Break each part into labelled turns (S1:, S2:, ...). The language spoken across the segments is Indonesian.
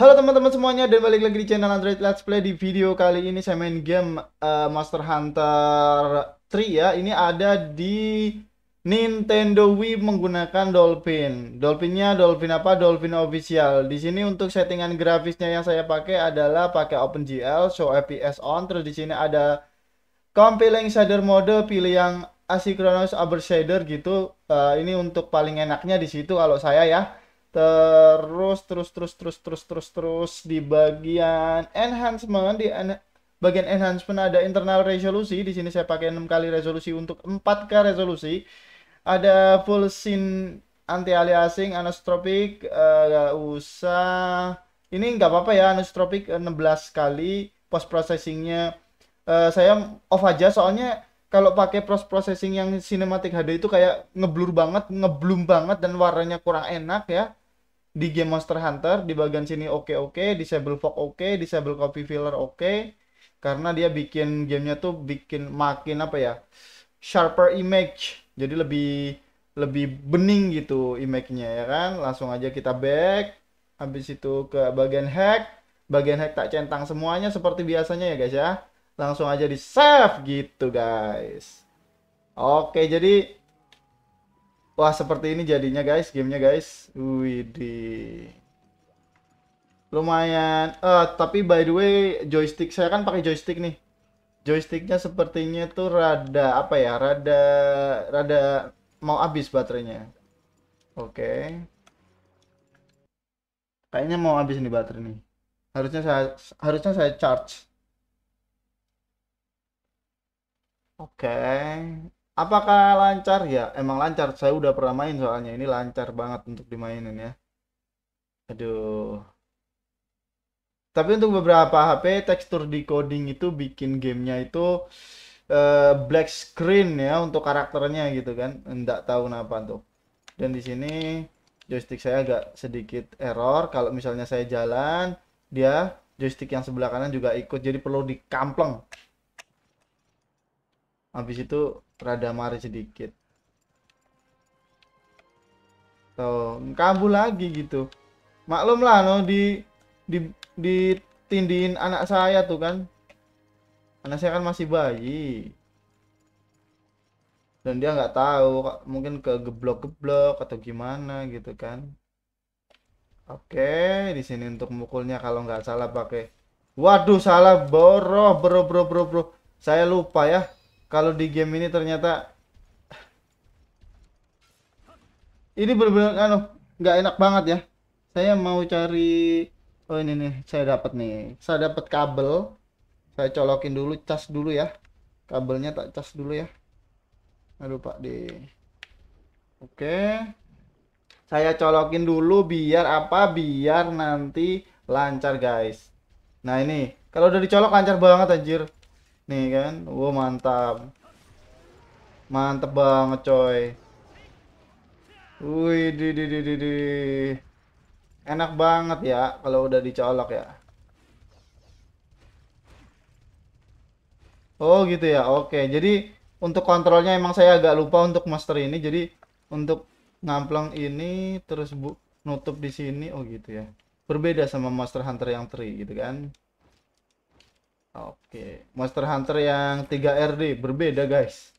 S1: Halo teman-teman semuanya dan balik lagi di channel Android Let's Play Di video kali ini saya main game uh, Master Hunter 3 ya Ini ada di Nintendo Wii menggunakan Dolphin Dolphinnya Dolphin apa? Dolphin Official Di sini untuk settingan grafisnya yang saya pakai adalah pakai OpenGL, Show FPS on Terus di sini ada Compiling Shader Mode, pilih yang asynchronous shader gitu uh, Ini untuk paling enaknya di situ kalau saya ya terus terus terus terus terus terus terus di bagian enhancement di en bagian enhancement ada internal resolusi di sini saya pakai 6 kali resolusi untuk 4K resolusi ada full scene anti aliasing anisotropic eh, nggak uh, usah ini nggak apa-apa ya anisotropic 16 kali post processingnya uh, eh, saya off aja soalnya kalau pakai post processing yang cinematic HD itu kayak ngeblur banget, ngeblum banget dan warnanya kurang enak ya. Di game Monster Hunter di bagian sini oke okay, oke, okay, disable fog oke, okay, disable copy filler oke. Okay, karena dia bikin gamenya tuh bikin makin apa ya? sharper image. Jadi lebih lebih bening gitu image-nya ya kan. Langsung aja kita back. Habis itu ke bagian hack. Bagian hack tak centang semuanya seperti biasanya ya guys ya langsung aja di save gitu guys oke jadi wah seperti ini jadinya guys gamenya guys widih lumayan uh, tapi by the way joystick saya kan pakai joystick nih joysticknya sepertinya tuh rada apa ya rada rada mau habis baterainya oke okay. kayaknya mau habis nih baterai nih harusnya saya harusnya saya charge Oke. Apakah lancar? Ya, emang lancar. Saya udah pernah main soalnya. Ini lancar banget untuk dimainin ya. Aduh. Tapi untuk beberapa HP, tekstur decoding itu bikin gamenya itu uh, black screen ya untuk karakternya gitu kan. Enggak tahu kenapa tuh. Dan di sini joystick saya agak sedikit error. Kalau misalnya saya jalan, dia joystick yang sebelah kanan juga ikut. Jadi perlu dikampleng habis itu rada mari sedikit tuh kabur lagi gitu maklum lah no di di ditindihin anak saya tuh kan anak saya kan masih bayi dan dia nggak tahu mungkin ke geblok-geblok atau gimana gitu kan oke di sini untuk mukulnya kalau nggak salah pakai waduh salah boroh bro bro bro bro saya lupa ya kalau di game ini ternyata ini benar-benar anu nggak enak banget ya saya mau cari oh ini nih saya dapat nih saya dapat kabel saya colokin dulu cas dulu ya kabelnya tak cas dulu ya aduh pak di oke saya colokin dulu biar apa biar nanti lancar guys nah ini kalau udah dicolok lancar banget anjir nih kan wow mantap mantap banget coy wih di di di di di enak banget ya kalau udah dicolok ya oh gitu ya oke jadi untuk kontrolnya emang saya agak lupa untuk master ini jadi untuk ngampleng ini terus bu nutup di sini oh gitu ya berbeda sama master Hunter yang 3 gitu kan Oke, Monster Hunter yang 3RD berbeda, guys.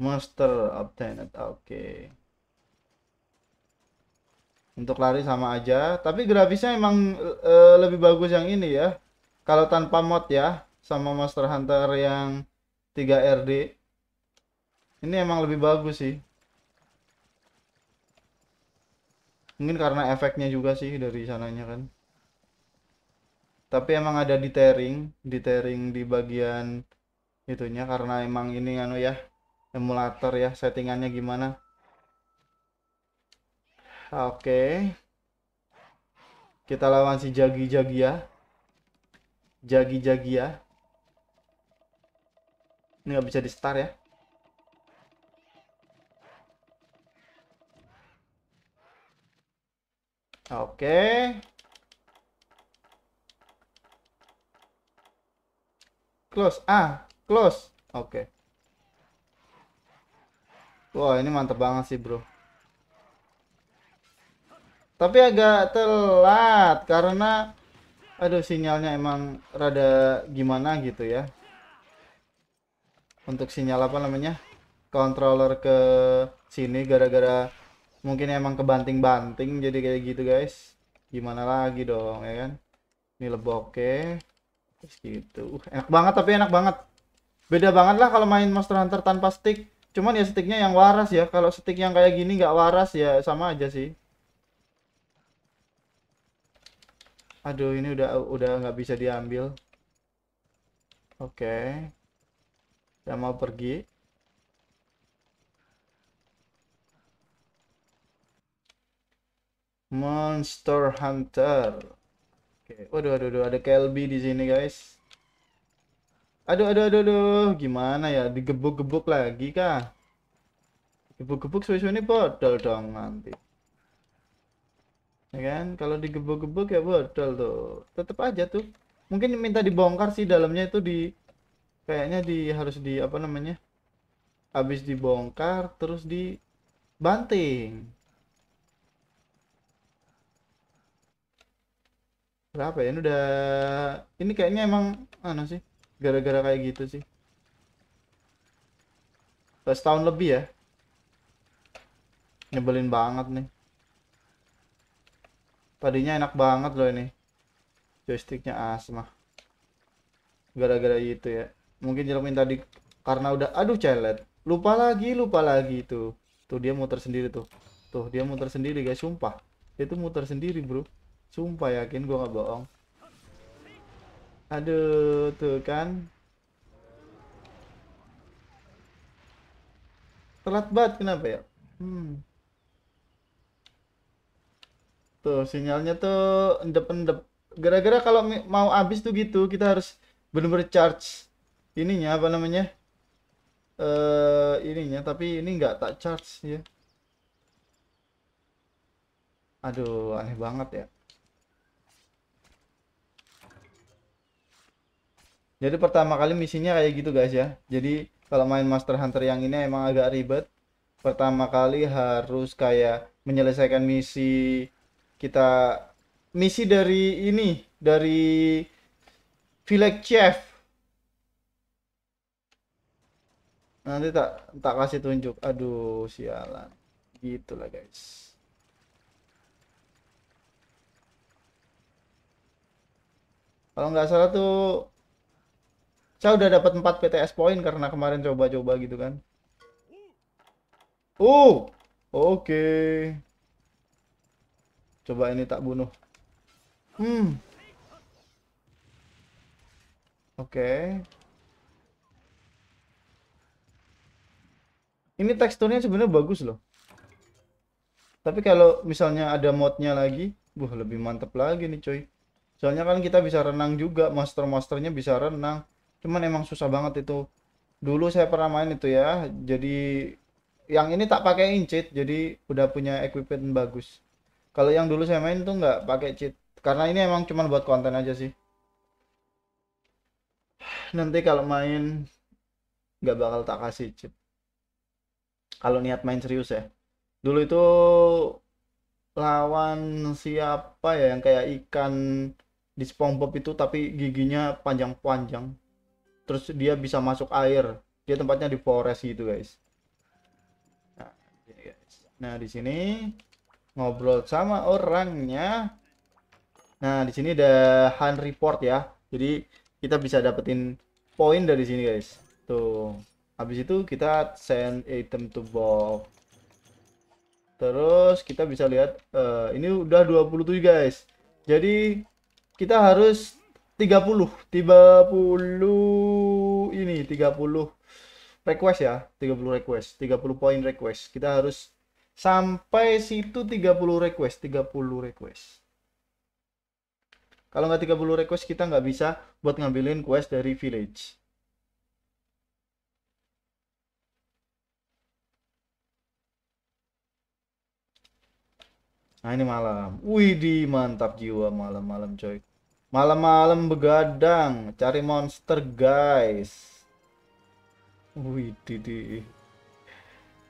S1: Monster obtained. Oke. Untuk lari sama aja, tapi grafisnya emang e, lebih bagus yang ini ya. Kalau tanpa mod ya, sama Monster Hunter yang 3RD. Ini emang lebih bagus sih. mungkin karena efeknya juga sih dari sananya kan tapi emang ada di tearing di bagian itunya karena emang ini anu ya emulator ya settingannya gimana oke okay. kita lawan si jagi jagi ya jagi jagi ya ini nggak bisa di start ya Oke. Close. Ah, close. Oke. Wah, ini mantep banget sih, bro. Tapi agak telat karena aduh sinyalnya emang rada gimana gitu ya. Untuk sinyal apa namanya? Controller ke sini gara-gara mungkin emang kebanting-banting jadi kayak gitu guys gimana lagi dong ya kan ini lebok oke terus gitu uh, enak banget tapi enak banget beda banget lah kalau main Monster Hunter tanpa stick cuman ya sticknya yang waras ya kalau stick yang kayak gini nggak waras ya sama aja sih aduh ini udah udah nggak bisa diambil oke okay. saya mau pergi Monster Hunter. Oke, okay. waduh, waduh, waduh, ada Kelby di sini, guys. Aduh, aduh, aduh, aduh, gimana ya? Digebuk-gebuk lagi kah? Gebuk-gebuk sesuai ini botol dong nanti. Ya kan? Kalau digebuk-gebuk ya botol tuh. tetep aja tuh. Mungkin minta dibongkar sih dalamnya itu di kayaknya di harus di apa namanya? Habis dibongkar terus dibanting berapa ya ini udah ini kayaknya emang mana sih gara-gara kayak gitu sih udah setahun lebih ya nyebelin banget nih Tadinya enak banget loh ini joysticknya asma gara-gara itu ya mungkin nyelemin tadi karena udah aduh celet lupa lagi lupa lagi itu tuh dia muter sendiri tuh tuh dia muter sendiri guys sumpah Itu muter sendiri bro Sumpah yakin gue gak bohong. Aduh, tuh kan. Telat banget kenapa ya? Hmm. Tuh sinyalnya tuh endep-endep. Gara-gara kalau mau habis tuh gitu, kita harus bener-bener charge ininya apa namanya? uh, ininya, tapi ini nggak tak charge ya. Aduh, aneh banget ya. Jadi pertama kali misinya kayak gitu guys ya. Jadi kalau main Master Hunter yang ini emang agak ribet. Pertama kali harus kayak menyelesaikan misi kita misi dari ini dari Village Chef. Nanti tak tak kasih tunjuk. Aduh, sialan. Gitulah guys. kalau nggak salah tuh saya udah dapat 4 PTS poin karena kemarin coba-coba gitu kan. Uh, oke. Okay. Coba ini tak bunuh. Hmm. Oke. Okay. Ini teksturnya sebenarnya bagus loh. Tapi kalau misalnya ada modnya lagi, buh lebih mantep lagi nih coy. Soalnya kan kita bisa renang juga, master-masternya bisa renang cuman emang susah banget itu dulu saya pernah main itu ya jadi yang ini tak pakai cheat jadi udah punya equipment bagus kalau yang dulu saya main tuh nggak pakai cheat karena ini emang cuman buat konten aja sih nanti kalau main nggak bakal tak kasih cheat kalau niat main serius ya dulu itu lawan siapa ya yang kayak ikan di SpongeBob itu tapi giginya panjang-panjang terus dia bisa masuk air dia tempatnya di forest gitu nah, guys nah, di sini ngobrol sama orangnya nah di sini ada hand report ya jadi kita bisa dapetin poin dari sini guys tuh habis itu kita send item to box terus kita bisa lihat uh, ini udah 27 guys jadi kita harus 30 30 ini 30 request ya 30 request 30 poin request kita harus sampai situ 30 request 30 request kalau nggak 30 request kita nggak bisa buat ngambilin quest dari village Nah ini malam. Wih di mantap jiwa malam-malam coy. Malam-malam begadang, cari monster, guys. Wih, didi.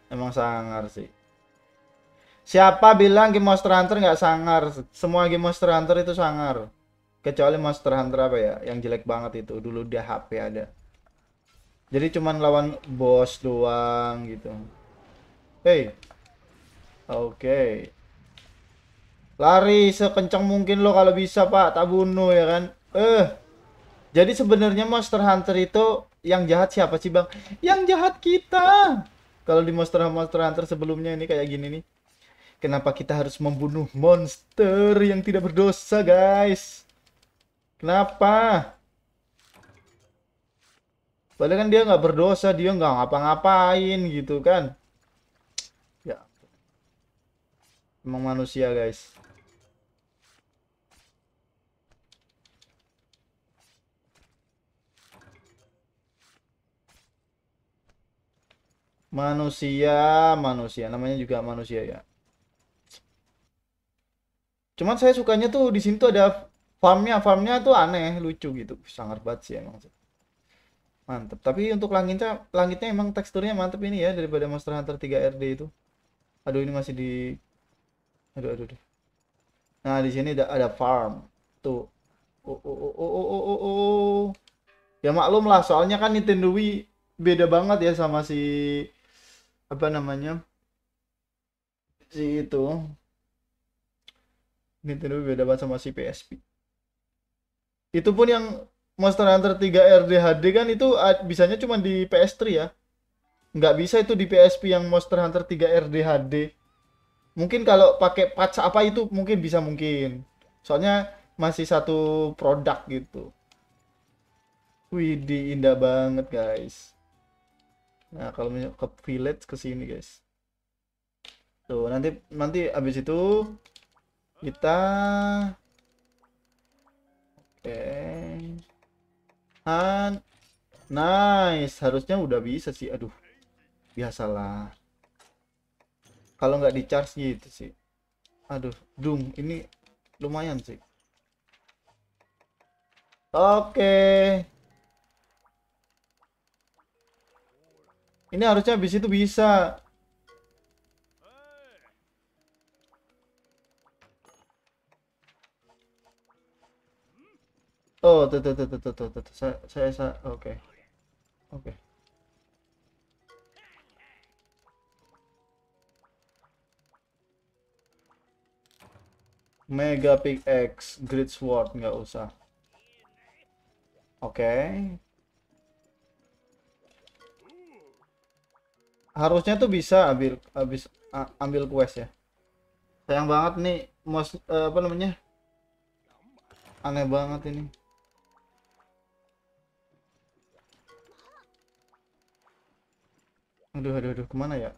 S1: Emang sangar sih. Siapa bilang game Monster Hunter nggak sangar? Semua game Monster Hunter itu sangar. Kecuali Monster Hunter apa ya? Yang jelek banget itu. Dulu dia HP ada. Jadi cuman lawan bos doang gitu. Hey. Oke. Okay. Lari sekencang mungkin lo kalau bisa pak, tak bunuh ya kan. Eh, jadi sebenarnya Monster Hunter itu yang jahat siapa sih bang? Yang jahat kita. Kalau di Monster Monster Hunter sebelumnya ini kayak gini nih. Kenapa kita harus membunuh monster yang tidak berdosa guys? Kenapa? Padahal kan dia nggak berdosa, dia nggak ngapa-ngapain gitu kan. Ya. Emang manusia guys. manusia manusia namanya juga manusia ya cuman saya sukanya tuh di sini tuh ada farmnya farmnya tuh aneh lucu gitu sangat banget sih emang mantep tapi untuk langitnya langitnya emang teksturnya mantep ini ya daripada Monster Hunter 3 RD itu aduh ini masih di aduh aduh, aduh. nah di sini ada, ada farm tuh oh oh oh oh oh oh, oh. oh. ya maklum lah soalnya kan Nintendo Wii beda banget ya sama si apa namanya si itu Nintendo beda banget sama si PSP itu pun yang Monster Hunter 3 RDHD kan itu bisanya cuma di PS3 ya nggak bisa itu di PSP yang Monster Hunter 3 RDHD mungkin kalau pakai patch apa itu mungkin bisa mungkin soalnya masih satu produk gitu Widih indah banget guys Nah, kalau ke village ke sini, guys. Tuh, nanti nanti habis itu kita Oke. Okay. Nice, harusnya udah bisa sih. Aduh. Biasalah. Kalau nggak di-charge gitu sih. Aduh, dung ini lumayan sih. Oke. Okay. Ini harusnya habis itu bisa. Oh, tuh tuh tuh tuh tuh tuh, tuh, tuh. saya saya, saya oke. Okay. Oke. Okay. Mega X, Great Sword nggak usah. Oke, okay. harusnya tuh bisa ambil habis ambil quest ya sayang banget nih mos e, apa namanya aneh banget ini aduh aduh aduh kemana ya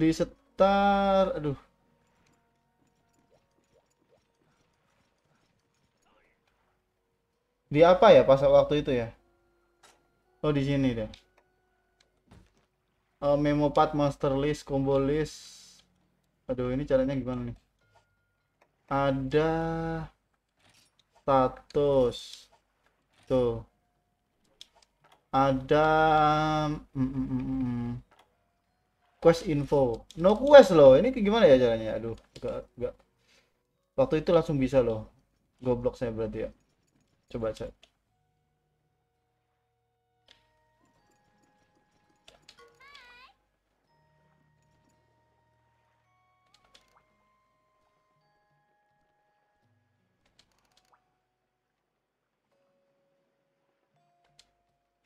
S1: di setar aduh di apa ya pas waktu itu ya oh di sini deh uh, memo part master list combo list aduh ini caranya gimana nih ada status tuh ada mm, mm, mm, mm, mm. quest info no quest loh ini gimana ya caranya aduh enggak enggak waktu itu langsung bisa loh goblok saya berarti ya Coba cek.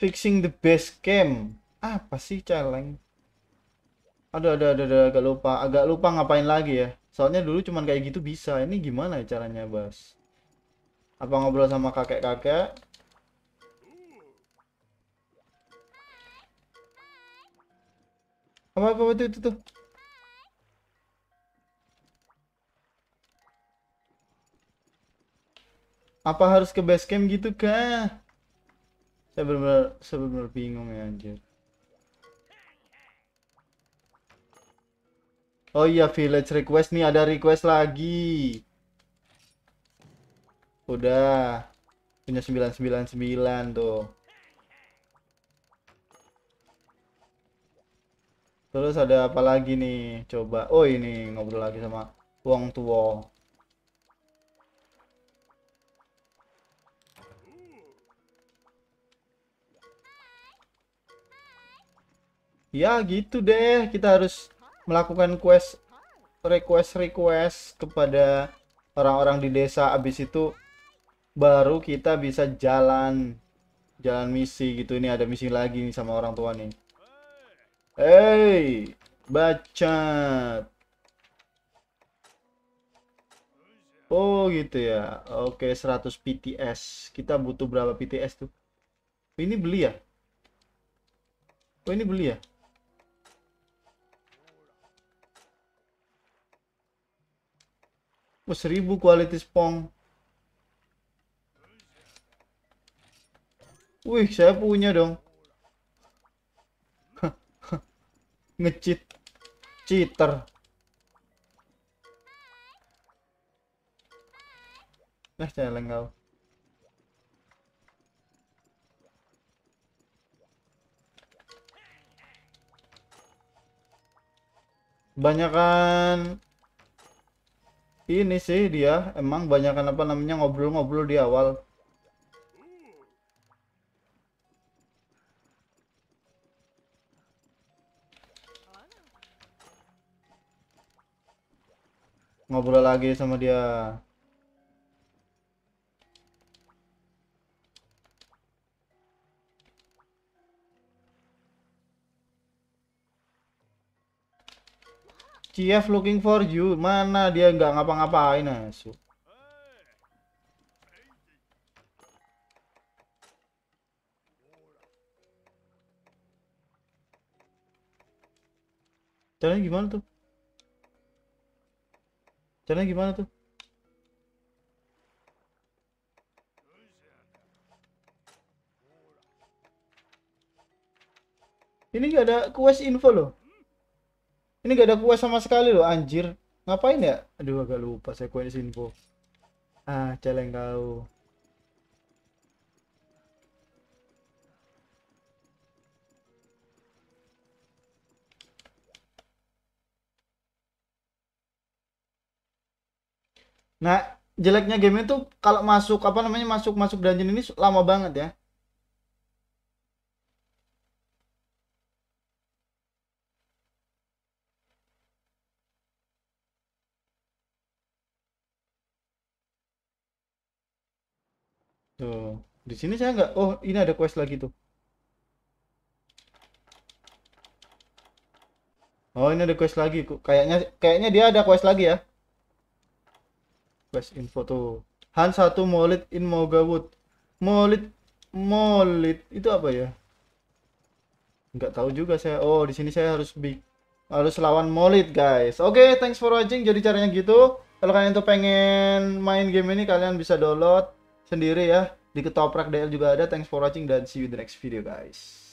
S1: Fixing the base camp. Apa sih challenge Ada ada ada ada agak lupa, agak lupa ngapain lagi ya. Soalnya dulu cuman kayak gitu bisa. Ini gimana ya caranya, Bas? apa ngobrol sama kakek-kakek apa apa itu itu tuh apa harus ke base camp gitu kah saya benar-benar saya benar bingung ya anjir oh iya village request nih ada request lagi Udah. Punya 999 tuh. Terus ada apa lagi nih? Coba. Oh, ini ngobrol lagi sama Wong Tuo. Ya, gitu deh. Kita harus melakukan quest request request kepada orang-orang di desa abis itu baru kita bisa jalan jalan misi gitu ini ada misi lagi nih sama orang tua nih hey baca, oh gitu ya oke 100 PTS kita butuh berapa PTS tuh ya? ini beli ya oh ini beli ya Oh, 1000 quality spong Wih, saya punya dong. Ngecit. Cheater. Nah, saya lenggau. Banyakan ini sih dia emang banyakan apa namanya ngobrol-ngobrol di awal ngobrol lagi sama dia CF looking for you. Mana dia nggak ngapa-ngapain asu. Caranya gimana tuh? Caranya gimana tuh? Ini gak ada quest info loh. Ini gak ada quest sama sekali loh, anjir. Ngapain ya? Aduh, agak lupa saya quest info. Ah, celeng kau. Nah, jeleknya game itu kalau masuk apa namanya masuk masuk dungeon ini lama banget ya. Tuh, di sini saya nggak. Oh, ini ada quest lagi tuh. Oh, ini ada quest lagi. kok. Kayaknya kayaknya dia ada quest lagi ya. Quest info tuh. Han satu Molid in Moga Wood. Molid Molid itu apa ya? Nggak tahu juga saya. Oh, di sini saya harus big harus lawan Molid, guys. Oke, okay, thanks for watching. Jadi caranya gitu. Kalau kalian tuh pengen main game ini kalian bisa download sendiri ya. Di Ketoprak DL juga ada. Thanks for watching dan see you the next video, guys.